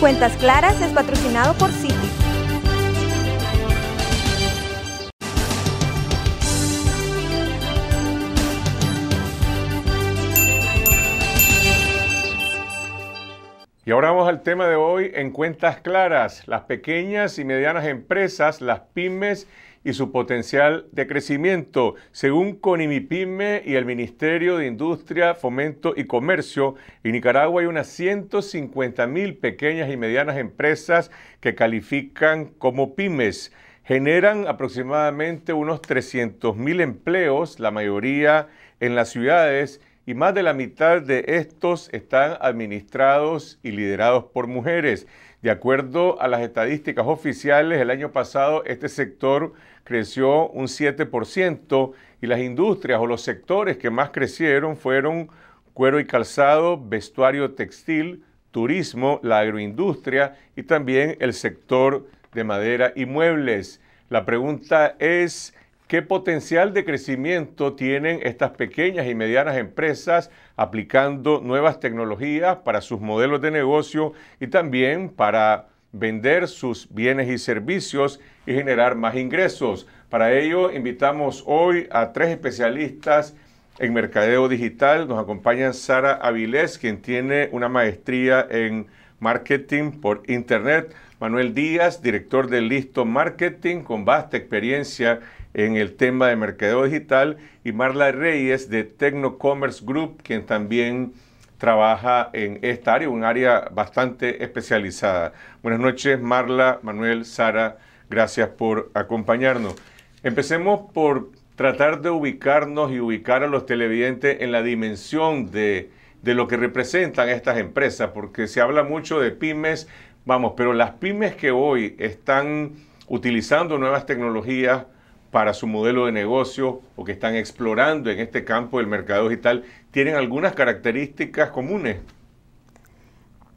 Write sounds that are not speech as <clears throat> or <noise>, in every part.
Cuentas Claras es patrocinado por Citi. Y ahora vamos al tema de hoy en Cuentas Claras, las pequeñas y medianas empresas, las pymes y su potencial de crecimiento. Según CONIMIPYME y el Ministerio de Industria, Fomento y Comercio, en Nicaragua hay unas 150 mil pequeñas y medianas empresas que califican como pymes. Generan aproximadamente unos 300 mil empleos, la mayoría en las ciudades y más de la mitad de estos están administrados y liderados por mujeres. De acuerdo a las estadísticas oficiales, el año pasado este sector creció un 7% y las industrias o los sectores que más crecieron fueron cuero y calzado, vestuario textil, turismo, la agroindustria y también el sector de madera y muebles. La pregunta es, ¿Qué potencial de crecimiento tienen estas pequeñas y medianas empresas aplicando nuevas tecnologías para sus modelos de negocio y también para vender sus bienes y servicios y generar más ingresos? Para ello, invitamos hoy a tres especialistas en mercadeo digital. Nos acompañan Sara Avilés, quien tiene una maestría en marketing por Internet. Manuel Díaz, director de Listo Marketing, con vasta experiencia en el tema de mercadeo digital, y Marla Reyes de Tecnocommerce Group, quien también trabaja en esta área, un área bastante especializada. Buenas noches, Marla, Manuel, Sara, gracias por acompañarnos. Empecemos por tratar de ubicarnos y ubicar a los televidentes en la dimensión de, de lo que representan estas empresas, porque se habla mucho de pymes, vamos, pero las pymes que hoy están utilizando nuevas tecnologías, para su modelo de negocio o que están explorando en este campo del mercado digital tienen algunas características comunes?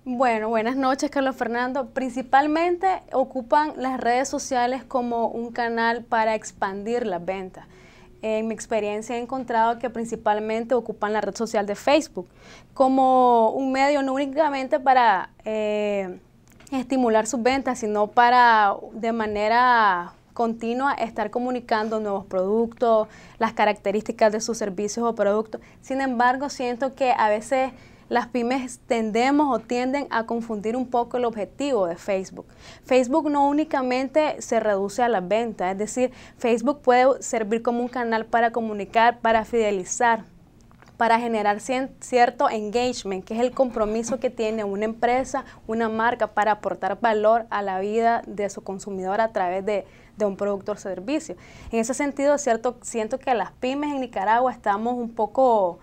Bueno, buenas noches Carlos Fernando. Principalmente ocupan las redes sociales como un canal para expandir las ventas. En mi experiencia he encontrado que principalmente ocupan la red social de Facebook como un medio no únicamente para eh, estimular sus ventas, sino para de manera continua estar comunicando nuevos productos, las características de sus servicios o productos. Sin embargo, siento que a veces las pymes tendemos o tienden a confundir un poco el objetivo de Facebook. Facebook no únicamente se reduce a la venta, es decir, Facebook puede servir como un canal para comunicar, para fidelizar, para generar cierto engagement, que es el compromiso que tiene una empresa, una marca para aportar valor a la vida de su consumidor a través de, un producto o servicio. En ese sentido, cierto, siento que las pymes en Nicaragua estamos un poco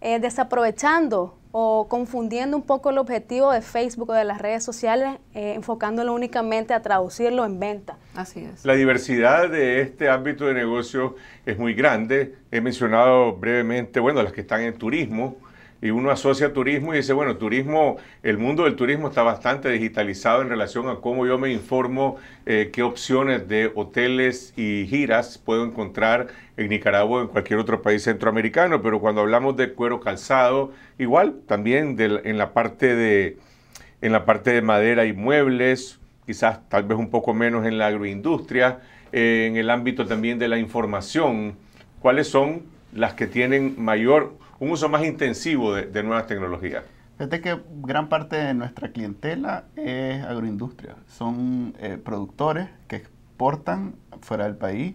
eh, desaprovechando o confundiendo un poco el objetivo de Facebook o de las redes sociales, eh, enfocándolo únicamente a traducirlo en venta. Así es. La diversidad de este ámbito de negocio es muy grande. He mencionado brevemente, bueno, las que están en turismo, y uno asocia turismo y dice, bueno, turismo, el mundo del turismo está bastante digitalizado en relación a cómo yo me informo eh, qué opciones de hoteles y giras puedo encontrar en Nicaragua o en cualquier otro país centroamericano, pero cuando hablamos de cuero calzado, igual también en la parte de en la parte de madera y muebles, quizás tal vez un poco menos en la agroindustria, eh, en el ámbito también de la información, cuáles son las que tienen mayor un uso más intensivo de, nuevas tecnologías? Fíjate que gran parte de nuestra clientela es agroindustria. Son eh, productores que exportan fuera del país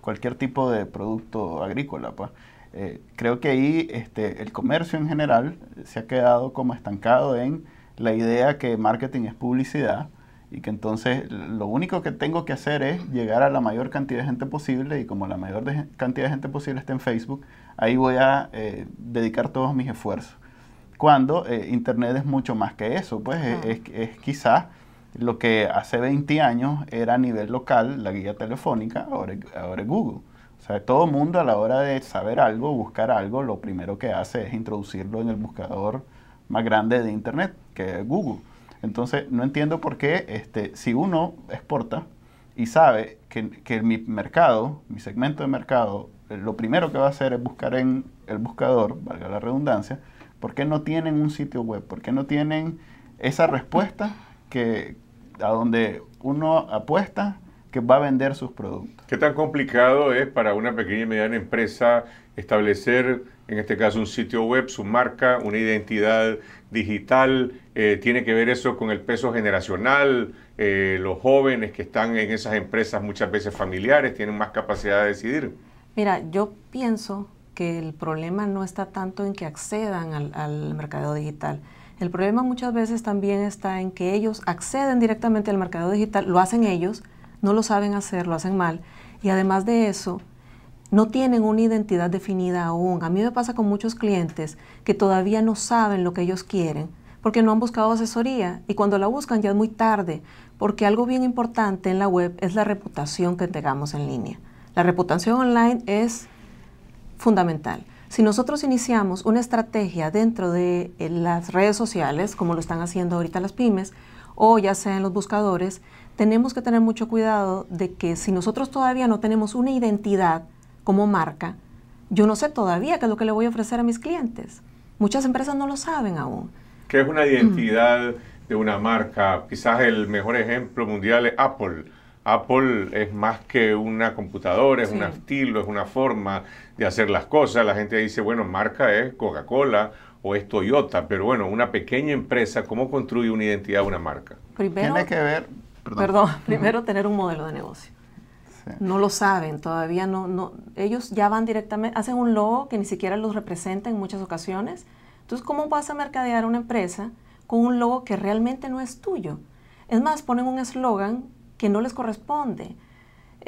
cualquier tipo de producto agrícola. Pues. Eh, creo que ahí este, el comercio en general se ha quedado como estancado en la idea que marketing es publicidad y que entonces lo único que tengo que hacer es llegar a la mayor cantidad de gente posible y como la mayor cantidad de gente posible está en Facebook, ahí voy a eh, dedicar todos mis esfuerzos. Cuando eh, Internet es mucho más que eso, pues es, quizás lo que hace 20 años era a nivel local la guía telefónica, ahora, es Google. O sea, todo el mundo a la hora de saber algo, buscar algo, lo primero que hace es introducirlo en el buscador más grande de Internet, que es Google. Entonces, no entiendo por qué este, si uno exporta y sabe que, que mi mercado, mi segmento de mercado eh, lo primero que va a hacer es buscar en el buscador, valga la redundancia, por qué no tienen un sitio web, por qué no tienen esa respuesta que a donde uno apuesta que va a vender sus productos. ¿Qué tan complicado es para una pequeña y mediana empresa establecer, en este caso, un sitio web, su marca, una identidad digital? Eh, ¿Tiene que ver eso con el peso generacional? Eh, los jóvenes que están en esas empresas muchas veces familiares tienen más capacidad de decidir. Mira, yo pienso que el problema no está tanto en que accedan al, mercado digital. El problema muchas veces también está en que ellos acceden directamente al mercado digital, lo hacen ellos, no lo saben hacer, lo hacen mal. Y además de eso, no tienen una identidad definida aún. A mí me pasa con muchos clientes que todavía no saben lo que ellos quieren porque no han buscado asesoría y cuando la buscan ya es muy tarde, porque algo bien importante en la web es la reputación que tengamos en línea. La reputación online es fundamental. Si nosotros iniciamos una estrategia dentro de eh, las redes sociales, como lo están haciendo ahorita las pymes, o ya sea en los buscadores, tenemos que tener mucho cuidado de que si nosotros todavía no tenemos una identidad como marca, yo no sé todavía qué es lo que le voy a ofrecer a mis clientes. Muchas empresas no lo saben aún. ¿Qué es una identidad de una marca? Quizás el mejor ejemplo mundial es Apple. Apple es más que una computadora, es un estilo, es una forma de hacer las cosas. La gente dice, bueno, marca es Coca-Cola o es Toyota, pero bueno, una pequeña empresa, ¿cómo construye una identidad, una marca? Primero, <laughs> primero tener un modelo de negocio. No lo saben, todavía no, no, ellos ya van directamente, hacen un logo que ni siquiera los representa en muchas ocasiones. Entonces, ¿cómo vas a mercadear una empresa con un logo que realmente no es tuyo? Es más, ponen un eslogan que no les corresponde.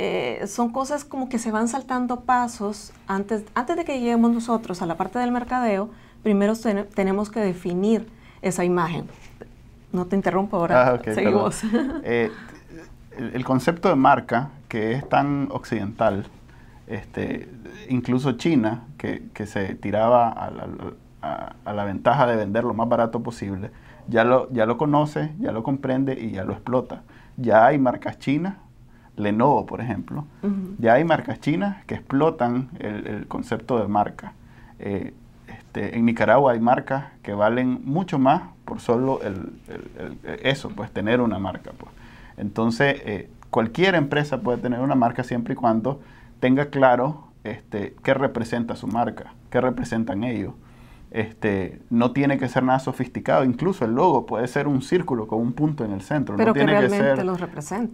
Eh, son cosas como que se van saltando pasos antes, antes de que lleguemos nosotros a la parte del mercadeo, primero tenemos que definir esa imagen. No te interrumpo ahora, ah, seguimos. <laughs> Eh, el, concepto de marca, que es tan occidental, este, incluso China, que, se tiraba a la, a la, ventaja de vender lo más barato posible, ya lo, ya lo conoce, ya lo comprende y ya lo explota ya hay marcas chinas, Lenovo por ejemplo, ya hay marcas chinas que explotan el, concepto de marca. Eh, este, en Nicaragua hay marcas que valen mucho más por solo eso, pues tener una marca. Pues. Entonces, eh, cualquier empresa puede tener una marca siempre y cuando tenga claro este, qué representa su marca, qué representan ellos. Este, no tiene que ser nada sofisticado, incluso el logo puede ser un círculo con un punto en el centro. Pero ser,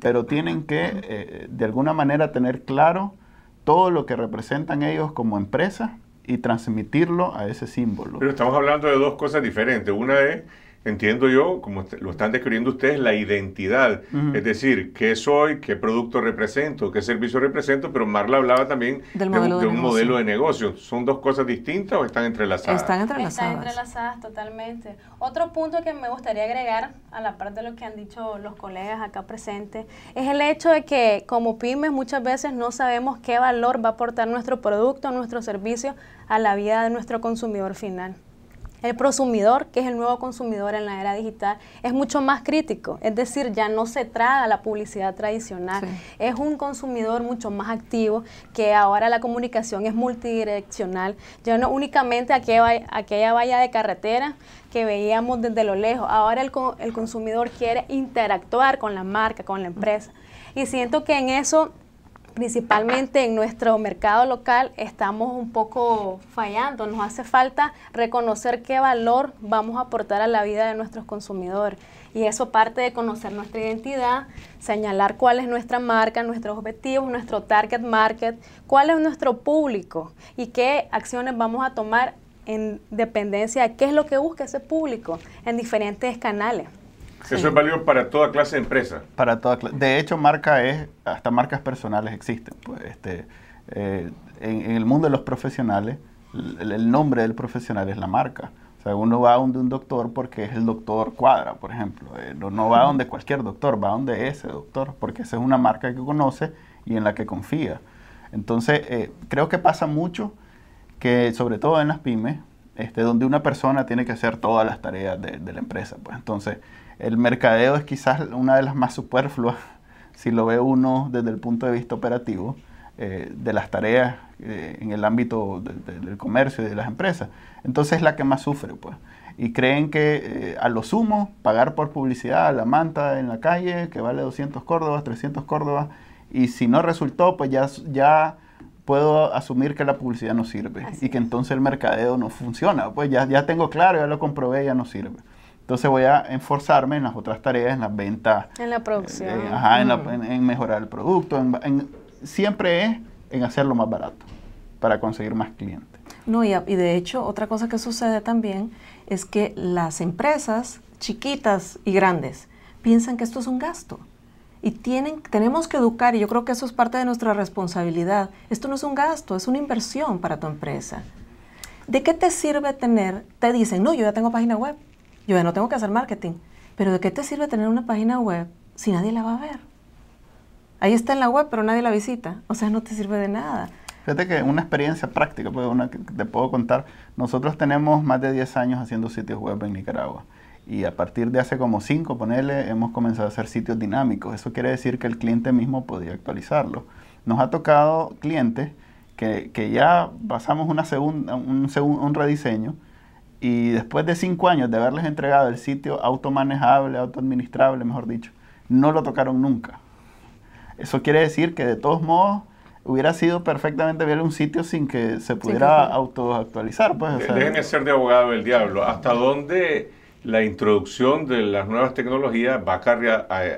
Pero tienen que, eh, de alguna manera, tener claro todo lo que representan ellos como empresa y transmitirlo a ese símbolo. Pero estamos hablando de dos cosas diferentes. Una es entiendo yo, como lo están describiendo ustedes, la identidad. Es decir, qué soy, qué producto represento, qué servicio represento, pero Marla hablaba también de, un modelo de negocio. ¿Son dos cosas distintas o están entrelazadas? Están entrelazadas. Están entrelazadas totalmente. Otro punto que me gustaría agregar a la parte de lo que han dicho los colegas acá presentes es el hecho de que como pymes muchas veces no sabemos qué valor va a aportar nuestro producto, nuestro servicio a la vida de nuestro consumidor final. El prosumidor, que es el nuevo consumidor en la era digital, es mucho más crítico. Es decir, ya no se traga la publicidad tradicional. Es un consumidor mucho más activo, que ahora la comunicación es multidireccional. Ya no únicamente aquella, valla de carretera que veíamos desde lo lejos. Ahora el, el consumidor quiere interactuar con la marca, con la empresa. Y siento que en eso principalmente en nuestro mercado local estamos un poco fallando. Nos hace falta reconocer qué valor vamos a aportar a la vida de nuestros consumidores. Y eso parte de conocer nuestra identidad, señalar cuál es nuestra marca, nuestros objetivos, nuestro target market, cuál es nuestro público y qué acciones vamos a tomar en dependencia de qué es lo que busca ese público en diferentes canales. Eso es válido para toda clase de empresa. Para toda De hecho, marca es, hasta marcas personales existen. Pues, este, eh, en, el mundo de los profesionales, el, nombre del profesional es la marca. O sea, uno va a donde un doctor porque es el doctor Cuadra, por ejemplo. Eh, no, va a donde cualquier doctor, va a donde ese doctor, porque esa es una marca que conoce y en la que confía. Entonces, eh, creo que pasa mucho que, sobre todo en las pymes, este, donde una persona tiene que hacer todas las tareas de, de la empresa. Pues entonces, el mercadeo es quizás una de las más superfluas, <laughs> si lo ve uno desde el punto de vista operativo, eh, de las tareas eh, en el ámbito del comercio y de las empresas. Entonces es la que más sufre, pues. Y creen que eh, a lo sumo pagar por publicidad a la manta en la calle, que vale 200 córdobas, 300 córdobas, y si no resultó, pues ya, ya puedo asumir que la publicidad no sirve y que entonces el mercadeo no funciona. Pues ya, ya tengo claro, ya lo comprobé, ya no sirve. Entonces voy a enforzarme en las otras tareas, en las ventas. En la producción. Eh, eh, ajá, mm. en, mejorar el producto. siempre es en hacerlo más barato para conseguir más clientes. No, y, y de hecho, otra cosa que sucede también es que las empresas chiquitas y grandes piensan que esto es un gasto y tienen, tenemos que educar, y yo creo que eso es parte de nuestra responsabilidad. Esto no es un gasto, es una inversión para tu empresa. ¿De qué te sirve tener? Te dicen, no, yo ya tengo página web. Yo no tengo que hacer marketing. Pero ¿de qué te sirve tener una página web si nadie la va a ver? Ahí está en la web, pero nadie la visita. O sea, no te sirve de nada. Fíjate que una experiencia práctica, pues, que te puedo contar, nosotros tenemos más de 10 años haciendo sitios web en Nicaragua. Y a partir de hace como 5, ponele, hemos comenzado a hacer sitios dinámicos. Eso quiere decir que el cliente mismo podía actualizarlo. Nos ha tocado clientes que, ya pasamos una segunda, un, un rediseño y después de cinco años de haberles entregado el sitio automanejable, autoadministrable, mejor dicho, no lo tocaron nunca. Eso quiere decir que de todos modos hubiera sido perfectamente bien un sitio sin que se pudiera autoactualizar. Pues, ser de abogado del diablo. ¿Hasta dónde la introducción de las nuevas tecnologías va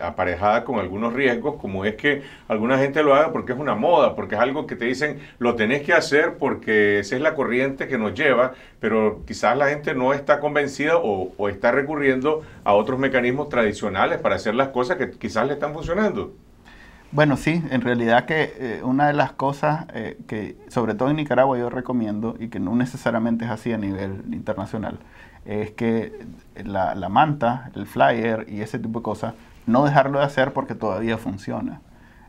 aparejada con algunos riesgos, como es que alguna gente lo haga porque es una moda, porque es algo que te dicen lo tenés que hacer porque esa es la corriente que nos lleva, pero quizás la gente no está convencida o, está recurriendo a otros mecanismos tradicionales para hacer las cosas que quizás le están funcionando. Bueno, sí, en realidad que eh, una de las cosas eh, que sobre todo en Nicaragua yo recomiendo y que no necesariamente es así a nivel internacional, es que la, manta, el flyer y ese tipo de cosas, no dejarlo de hacer porque todavía funciona.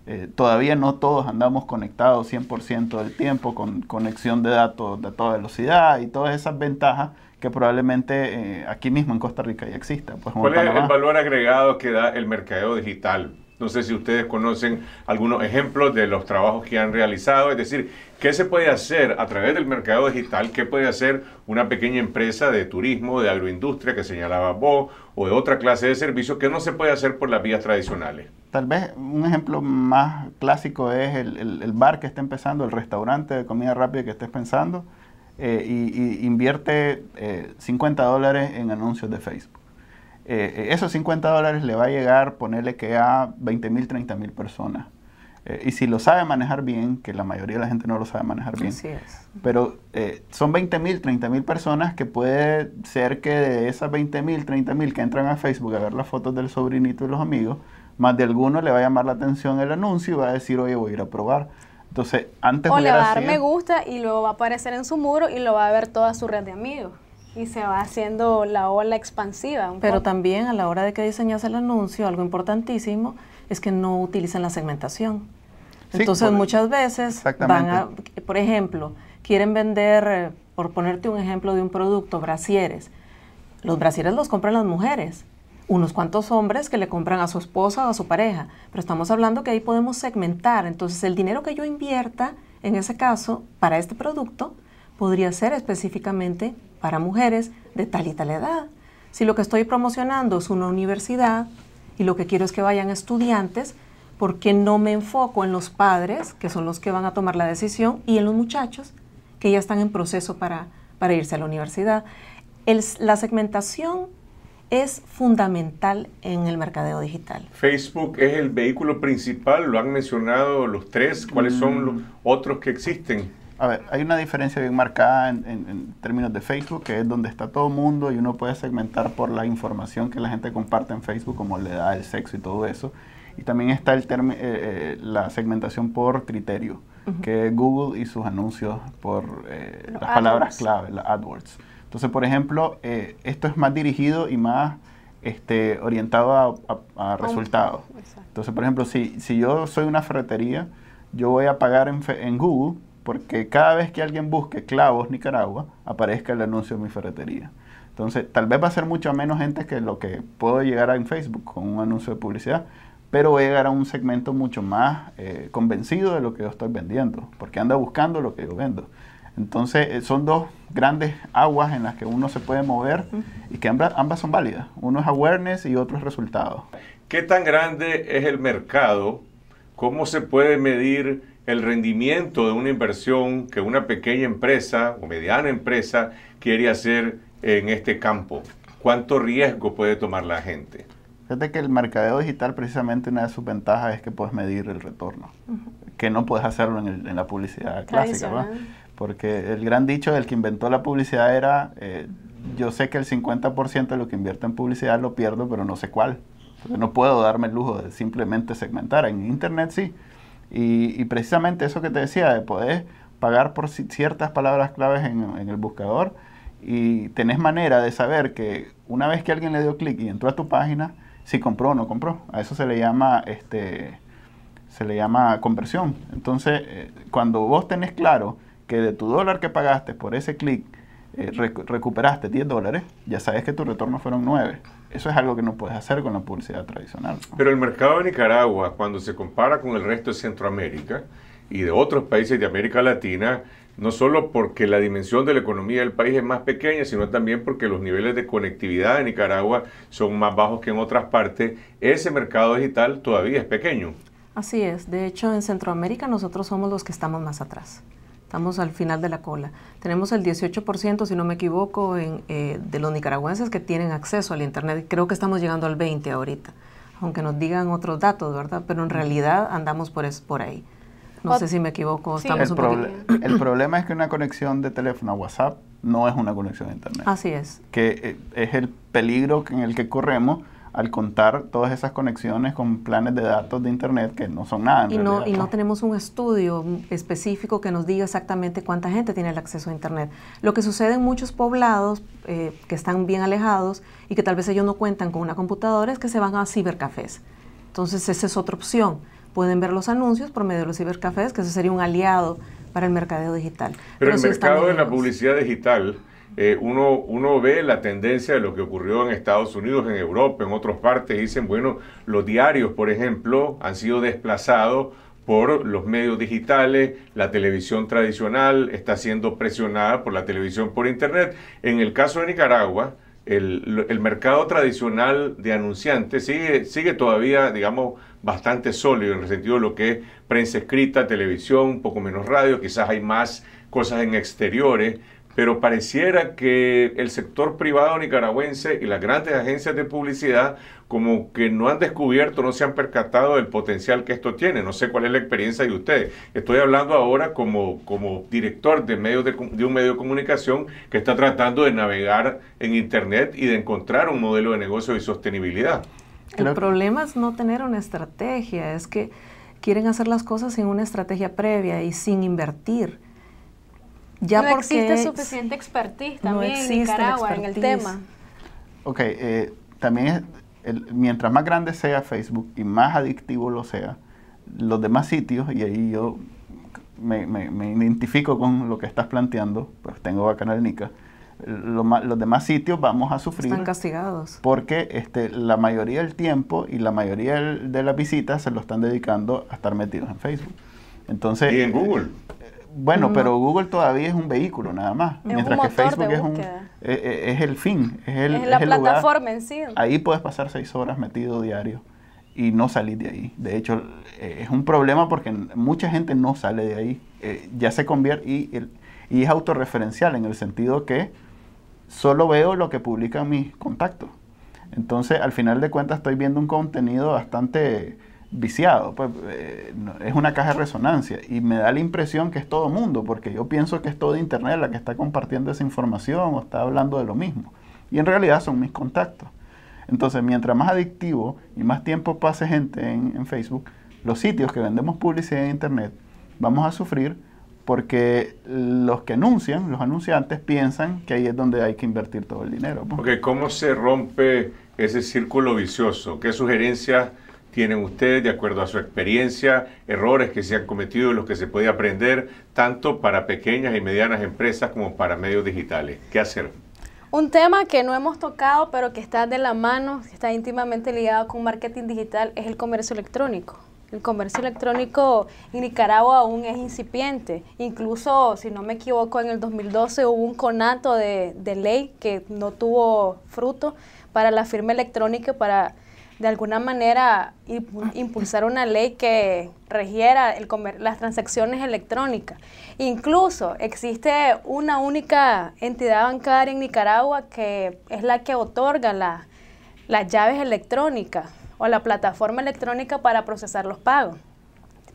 Eh, todavía no todos andamos conectados 100% del tiempo con conexión de datos de toda velocidad y todas esas ventajas que probablemente eh, aquí mismo en Costa Rica ya exista. Pues, ¿Cuál es el valor agregado que da el mercadeo digital no sé si ustedes conocen algunos ejemplos de los trabajos que han realizado, es decir, qué se puede hacer a través del mercado digital, qué puede hacer una pequeña empresa de turismo, de agroindustria que señalaba vos, o de otra clase de servicios que no se puede hacer por las vías tradicionales. Tal vez un ejemplo más clásico es el, bar que está empezando, el restaurante de comida rápida que estés pensando, eh, y, invierte 50 eh, dólares en anuncios de Facebook eh, eh, esos 50 dólares le va a llegar, ponerle que a 20 mil, 30 mil personas. Eh, y si lo sabe manejar bien, que la mayoría de la gente no lo sabe manejar bien, es. pero son 20 mil, 30 mil personas que puede ser que de esas 20 mil, 30 mil que entran a Facebook a ver las fotos del sobrinito y los amigos, más de alguno le va a llamar la atención el anuncio y va a decir, oye, voy a ir a probar. Entonces, antes o le va a dar me gusta y luego va a aparecer en su muro y lo va a ver toda su red de amigos y se va haciendo la ola expansiva. Pero también a la hora de que diseñas el anuncio, algo importantísimo es que no utilizan la segmentación. Entonces muchas veces van a, por ejemplo, quieren vender, eh, por ponerte un ejemplo de un producto, brasieres. Los brasieres los compran las mujeres unos cuantos hombres que le compran a su esposa o a su pareja, pero estamos hablando que ahí podemos segmentar, entonces el dinero que yo invierta en ese caso para este producto podría ser específicamente para mujeres de tal y tal edad. Si lo que estoy promocionando es una universidad y lo que quiero es que vayan estudiantes, ¿por qué no me enfoco en los padres, que son los que van a tomar la decisión, y en los muchachos, que ya están en proceso para, para irse a la universidad? la segmentación es fundamental en el mercadeo digital. Facebook es el vehículo principal, lo han mencionado los tres, ¿cuáles son los mm. otros que existen? a ver, hay una diferencia bien marcada en, términos de Facebook, que es donde está todo el mundo y uno puede segmentar por la información que la gente comparte en Facebook, como le da el sexo y todo eso. Y también está el term, eh, eh, la segmentación por criterio, que es Google y sus anuncios por eh, las palabras clave, las AdWords. Entonces, por ejemplo, esto es más dirigido y más este, orientado a, resultados. Entonces, por ejemplo, si, si yo soy una ferretería, yo voy a pagar en, en Google porque cada vez que alguien busque clavos Nicaragua, aparezca el anuncio de mi ferretería. Entonces, tal vez va a ser mucho menos gente que lo que puedo llegar a en Facebook con un anuncio de publicidad, pero voy a llegar a un segmento mucho más eh, convencido de lo que yo estoy vendiendo, porque anda buscando lo que yo vendo. Entonces, eh, son dos grandes aguas en las que uno se puede mover y que ambas, ambas son válidas. Uno es awareness y otro es resultado. ¿Qué tan grande es el mercado? ¿Cómo se puede medir el rendimiento de una inversión que una pequeña empresa o mediana empresa quiere hacer en este campo? ¿Cuánto riesgo puede tomar la gente? Fíjate que el mercadeo digital precisamente una de sus ventajas es que puedes medir el retorno, que no puedes hacerlo en, la publicidad clásica, ¿verdad? Porque el gran dicho del que inventó la publicidad era, eh, yo sé que el 50% de lo que invierto en publicidad lo pierdo, pero no sé cuál. Entonces no puedo darme el lujo de simplemente segmentar. En Internet sí, y, precisamente eso que te decía, de poder pagar por ciertas palabras claves en, el buscador y tenés manera de saber que una vez que alguien le dio clic y entró a tu página, si compró o no compró. A eso se le llama este se le llama conversión. Entonces, eh, cuando vos tenés claro que de tu dólar que pagaste por ese clic, eh, recuperaste 10 dólares, ya sabes que tu retorno fueron 9. Eso es algo que no puedes hacer con la publicidad tradicional. Pero el mercado de Nicaragua, cuando se compara con el resto de Centroamérica y de otros países de América Latina, no solo porque la dimensión de la economía del país es más pequeña, sino también porque los niveles de conectividad de Nicaragua son más bajos que en otras partes, ese mercado digital todavía es pequeño. Así es, de hecho en Centroamérica nosotros somos los que estamos más atrás. Estamos al final de la cola. Tenemos el 18%, si no me equivoco, en, eh, de los nicaragüenses que tienen acceso al Internet. Creo que estamos llegando al 20% ahorita, aunque nos digan otros datos, ¿verdad? Pero en realidad andamos por, es, por ahí. No sé si me equivoco. Estamos el, el <clears throat> problema es que una conexión de teléfono a WhatsApp no es una conexión a Internet. Así es. Que eh, es el peligro en el que corremos al contar todas esas conexiones con planes de datos de Internet que no son nada. y, no, y, no, tenemos un estudio específico que nos diga exactamente cuánta gente tiene el acceso a Internet. Lo que sucede en muchos poblados eh, que están bien alejados y que tal vez ellos no cuentan con una computadora es que se van a cibercafés. Entonces esa es otra opción. Pueden ver los anuncios por medio de los cibercafés, que eso sería un aliado para el mercadeo digital. Pero, el mercado de la publicidad digital eh, uno, uno ve la tendencia de lo que ocurrió en Estados Unidos, en Europa, en otras partes, dicen, bueno, los diarios, por ejemplo, han sido desplazados por los medios digitales, la televisión tradicional está siendo presionada por la televisión por Internet. En el caso de Nicaragua, el, mercado tradicional de anunciantes sigue, sigue todavía, digamos, bastante sólido en el sentido de lo que es prensa escrita, televisión, un poco menos radio, quizás hay más cosas en exteriores, pero pareciera que el sector privado nicaragüense y las grandes agencias de publicidad como que no han descubierto, no se han percatado del potencial que esto tiene. No sé cuál es la experiencia de ustedes. Estoy hablando ahora como, como director de, medios de, de un medio de comunicación que está tratando de navegar en Internet y de encontrar un modelo de negocio y sostenibilidad. El problema es no tener una estrategia, es que quieren hacer las cosas sin una estrategia previa y sin invertir. Ya no existe suficiente expertise también en Nicaragua en el tema. Ok, eh, también mientras más grande sea Facebook y más adictivo lo sea, los demás sitios, y ahí yo me, identifico con lo que estás planteando, pues tengo acá en NICA, los demás sitios vamos a sufrir. Están castigados. Porque este, la mayoría del tiempo y la mayoría de las visitas se lo están dedicando a estar metidos en Facebook. Entonces, y en Google. Bueno, pero Google todavía es un vehículo nada más, mientras que Facebook es, un, e, e, es, el fin, es, el, la plataforma en sí. Ahí puedes pasar seis horas metido diario y no salir de ahí. De hecho, eh, es un problema porque mucha gente no sale de ahí, eh, ya se convierte y, y es autorreferencial en el sentido que solo veo lo que publican mis contactos. Entonces, al final de cuentas, estoy viendo un contenido bastante viciado, pues, eh, es una caja de resonancia y me da la impresión que es todo mundo, porque yo pienso que es todo Internet la que está compartiendo esa información o está hablando de lo mismo. Y en realidad son mis contactos. Entonces, mientras más adictivo y más tiempo pase gente en, en Facebook, los sitios que vendemos publicidad en Internet vamos a sufrir porque los que anuncian, los anunciantes, piensan que ahí es donde hay que invertir todo el dinero. Porque ¿cómo se rompe ese círculo vicioso? ¿Qué sugerencias? tienen ustedes de acuerdo a su experiencia, errores que se han cometido y los que se puede aprender, tanto para pequeñas y medianas empresas como para medios digitales? ¿Qué hacer? Un tema que no hemos tocado, pero que está de la mano, que está íntimamente ligado con marketing digital, es el comercio electrónico. El comercio electrónico en Nicaragua aún es incipiente. Incluso, si no me equivoco, en el 2012 hubo un conato de, de ley que no tuvo fruto para la firma electrónica, para de alguna manera impulsar una ley que regiera el comer las transacciones electrónicas. Incluso existe una única entidad bancaria en Nicaragua que es la que otorga las llaves electrónicas o la plataforma electrónica para procesar los pagos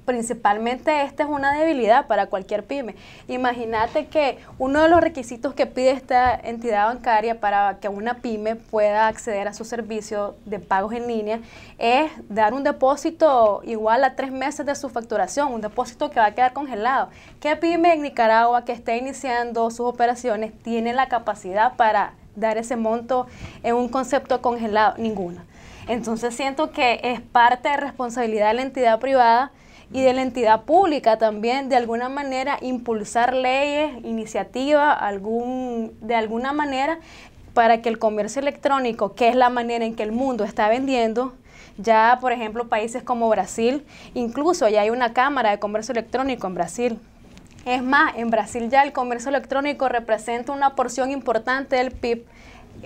principalmente esta es una debilidad para cualquier pyme. Imagínate que uno de los requisitos que pide esta entidad bancaria para que una pyme pueda acceder a su servicio de pagos en línea es dar un depósito igual a tres meses de su facturación, un depósito que va a quedar congelado. ¿Qué pyme en Nicaragua que esté iniciando sus operaciones tiene la capacidad para dar ese monto en un concepto congelado? Ninguna. Entonces siento que es parte de responsabilidad de la entidad privada y de la entidad pública también, de alguna manera, impulsar leyes, iniciativas, algún, de alguna manera, para que el comercio electrónico, que es la manera en que el mundo está vendiendo, ya, por ejemplo, países como Brasil, incluso ya hay una Cámara de Comercio Electrónico en Brasil. Es más, en Brasil ya el comercio electrónico representa una porción importante del PIB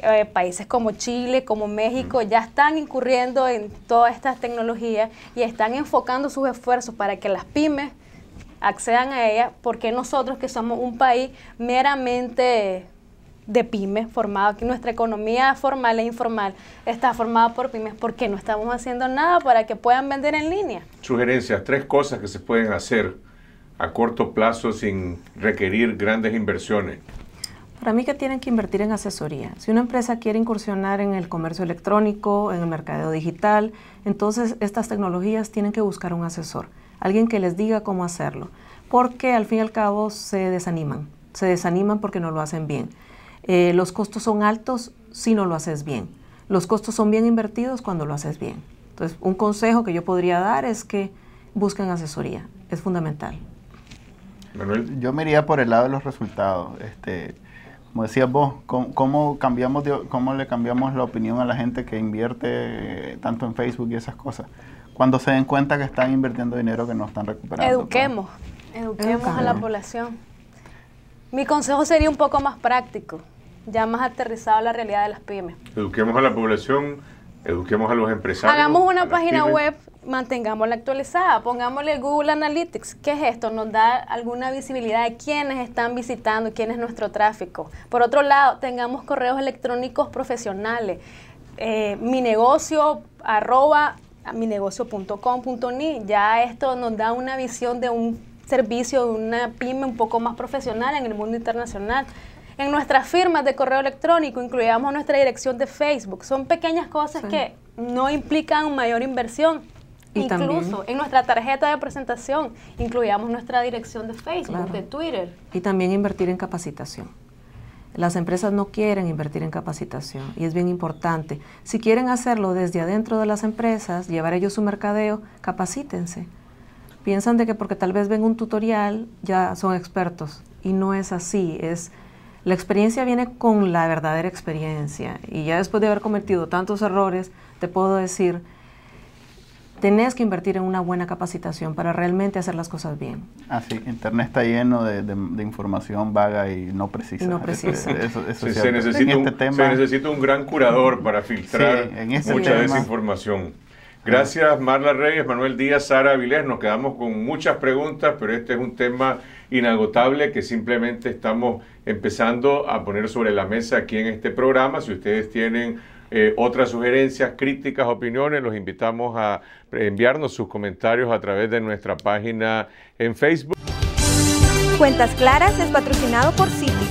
eh, países como Chile, como México, ya están incurriendo en todas estas tecnologías y están enfocando sus esfuerzos para que las pymes accedan a ellas, porque nosotros que somos un país meramente de pymes formado, que nuestra economía formal e informal está formada por pymes, ¿por qué no estamos haciendo nada para que puedan vender en línea? Sugerencias, tres cosas que se pueden hacer a corto plazo sin requerir grandes inversiones. Para mí que tienen que invertir en asesoría. Si una empresa quiere incursionar en el comercio electrónico, en el mercadeo digital, entonces estas tecnologías tienen que buscar un asesor, alguien que les diga cómo hacerlo, porque al fin y al cabo se desaniman, se desaniman porque no lo hacen bien. Eh, los costos son altos si no lo haces bien. Los costos son bien invertidos cuando lo haces bien. Entonces, un consejo que yo podría dar es que busquen asesoría, es fundamental. Manuel. Yo me iría por el lado de los resultados. Este, como decías vos, ¿cómo, cambiamos le cambiamos la opinión a la gente que invierte eh, tanto en Facebook y esas cosas? Cuando se den cuenta que están invirtiendo dinero que no están recuperando. Eduquemos, eduquemos a la población. Mi consejo sería un poco más práctico, ya más aterrizado a la realidad de las pymes. Eduquemos a la población Eduquemos a los empresarios. Hagamos una página web, mantengámosla actualizada, pongámosle Google Analytics. ¿Qué es esto? Nos da alguna visibilidad de quiénes están visitando, quién es nuestro tráfico. Por otro lado, tengamos correos electrónicos profesionales. Eh, mi negocio arroba mi Ya esto nos da una visión de un servicio, de una pyme un poco más profesional en el mundo internacional en nuestras firmas de correo electrónico, incluíamos nuestra dirección de Facebook. Son pequeñas cosas que no implican mayor inversión. Incluso en nuestra tarjeta de presentación incluíamos nuestra dirección de Facebook, de Twitter. Y también invertir en capacitación. Las empresas no quieren invertir en capacitación y es bien importante. Si quieren hacerlo desde adentro de las empresas, llevar ellos su mercadeo, capacítense. Piensan de que porque tal vez ven un tutorial ya son expertos y no es así, es la experiencia viene con la verdadera experiencia y ya después de haber cometido tantos errores, te puedo decir, tenés que invertir en una buena capacitación para realmente hacer las cosas bien. Ah, sí, Internet está lleno de, información vaga y no precisa. No precisa. se, necesita un, gran curador mm. para filtrar este mucha desinformación. Gracias Marla Reyes, Manuel Díaz, Sara Avilés. Nos quedamos con muchas preguntas, pero este es un tema inagotable que simplemente estamos empezando a poner sobre la mesa aquí en este programa. Si ustedes tienen eh, otras sugerencias, críticas, opiniones, los invitamos a enviarnos sus comentarios a través de nuestra página en Facebook. Cuentas Claras es patrocinado por Citi